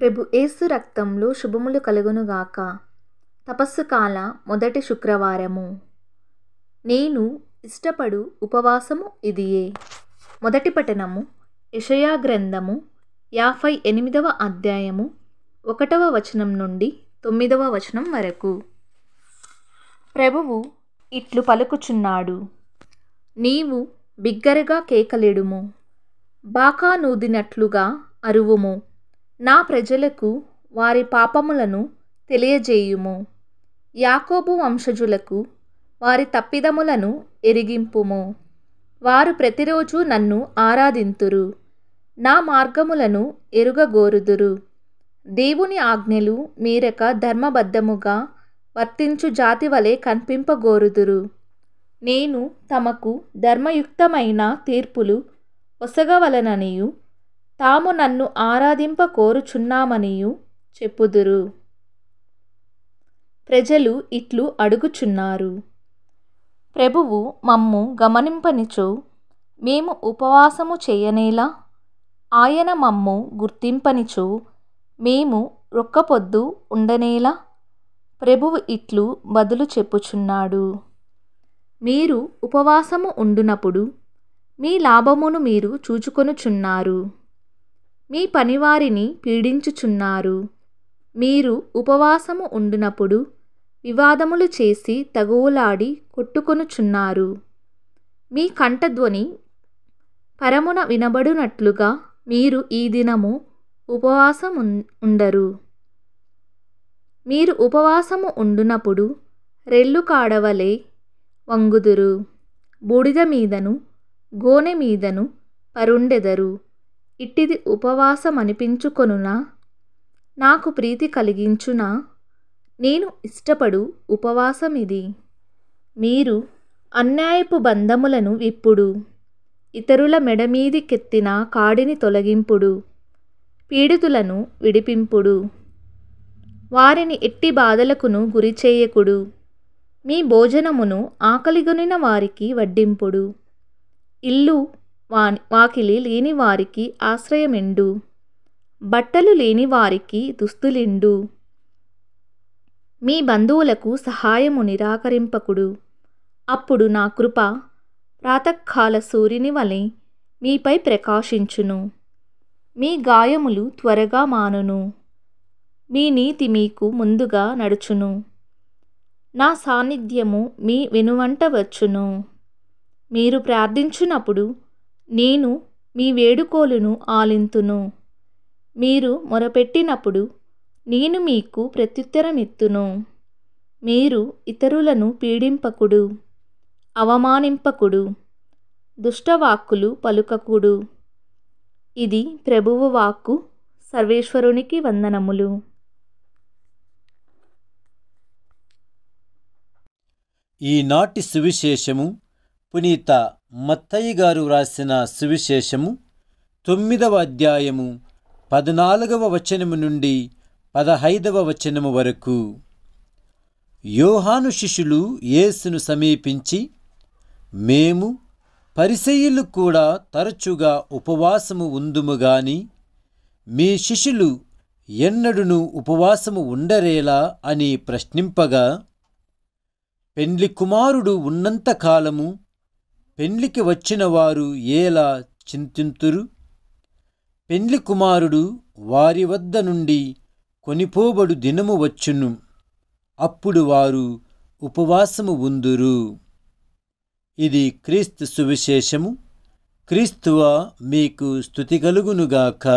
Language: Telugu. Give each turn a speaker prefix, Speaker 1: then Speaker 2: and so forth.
Speaker 1: ప్రభు ఏసు రక్తంలో శుభములు కలుగునుగాక తపస్సు కాల మొదటి శుక్రవారము నేను ఇష్టపడు ఉపవాసము ఇదియే మొదటి పఠనము యషయా గ్రంథము యాభై ఎనిమిదవ అధ్యాయము ఒకటవ వచనం నుండి తొమ్మిదవ వచనం వరకు ప్రభువు ఇట్లు పలుకుచున్నాడు నీవు బిగ్గరగా కేకలేడుము బాకా నూదినట్లుగా అరువుము నా ప్రజలకు వారి పాపములను తెలియజేయుము యాకోబు వంశజులకు వారి తప్పిదములను ఎరిగింపుము వారు ప్రతిరోజు నన్ను ఆరాధింతురు నా మార్గములను ఎరుగగోరుదురు దేవుని ఆజ్ఞలు మీరక ధర్మబద్ధముగా వర్తించు జాతి వలె కనిపింపగోరుదురు నేను తమకు ధర్మయుక్తమైన తీర్పులు ఒసగవలననియు తాము నన్ను ఆరాధింప కోరుచున్నామనియు చెప్పుదురు ప్రజలు ఇట్లు అడుగుచున్నారు ప్రభువు మమ్ము గమనింపనిచో మేము ఉపవాసము చేయనేలా ఆయన మమ్ము గుర్తింపనిచో మేము రొక్కపొద్దు ఉండనేలా ప్రభువు ఇట్లు బదులు చెప్పుచున్నాడు మీరు ఉపవాసము ఉండునప్పుడు మీ లాభమును మీరు చూచుకొనుచున్నారు మీ పనివారిని పీడించుచున్నారు మీరు ఉపవాసము ఉండునప్పుడు వివాదములు చేసి తగువులాడి కొట్టుకొనుచున్నారు మీ కంఠధ్వని పరమున వినబడునట్లుగా మీరు ఈ దినము ఉపవాసము ఉండరు మీరు ఉపవాసము ఉండునప్పుడు రెల్లు కాడవలే వంగుదురు బూడిద మీదను గోనె మీదను పరుండెదరు ఇట్టిది ఉపవాసమనిపించుకొనునా నాకు ప్రీతి కలిగించునా నేను ఇష్టపడు ఉపవాసమిది మీరు అన్యాయపు బంధములను విప్పుడు ఇతరుల మెడ మీదికెత్తిన కాడిని తొలగింపుడు పీడితులను విడిపింపుడు వారిని ఎట్టి బాధలకును గురి చేయకుడు మీ భోజనమును ఆకలిగొనిన వారికి వడ్డింపుడు ఇల్లు వా వాకిలి లేని వారికి ఆశ్రయమెండు బట్టలు లేని వారికి దుస్తులిండు మీ బంధువులకు సహాయము నిరాకరింపకుడు అప్పుడు నా కృప ప్రాతకాల సూర్యుని వలె మీపై ప్రకాశించును మీ గాయములు త్వరగా మానును మీ నీతి మీకు ముందుగా నడుచును నా సాన్నిధ్యము మీ వెనువంట వచ్చును మీరు ప్రార్థించినప్పుడు నేను మీ వేడుకోలును ఆలింతును మీరు మొరపెట్టినప్పుడు నేను మీకు ఎత్తును మీరు ఇతరులను పీడింపకుడు అవమానింపకుడు దుష్టవాక్కులు పలుకకుడు ఇది ప్రభువు వాక్కు సర్వేశ్వరునికి వందనములు
Speaker 2: ఈనాటి సువిశేషము పునీత మత్తయ్య గారు వ్రాసిన సువిశేషము తొమ్మిదవ అధ్యాయము పద్నాలుగవ వచనము నుండి పదహైదవ వచనము వరకు యోహాను శిష్యులు యేసును సమీపించి మేము పరిసయ్యులు కూడా తరచుగా ఉపవాసము ఉందుము గాని మీ శిష్యులు ఎన్నడును ఉపవాసము ఉండరేలా అని ప్రశ్నింపగా పెండ్లి కుమారుడు ఉన్నంతకాలము పెండ్లికి వచ్చిన వారు ఎలా చింతింతురు పెండ్లి కుమారుడు వారి వద్ద నుండి కొనిపోబడు దినము వచ్చును అప్పుడు వారు ఉపవాసము ఉందురు ఇది క్రీస్తు సువిశేషము క్రీస్తువ మీకు స్థుతి కలుగునుగాక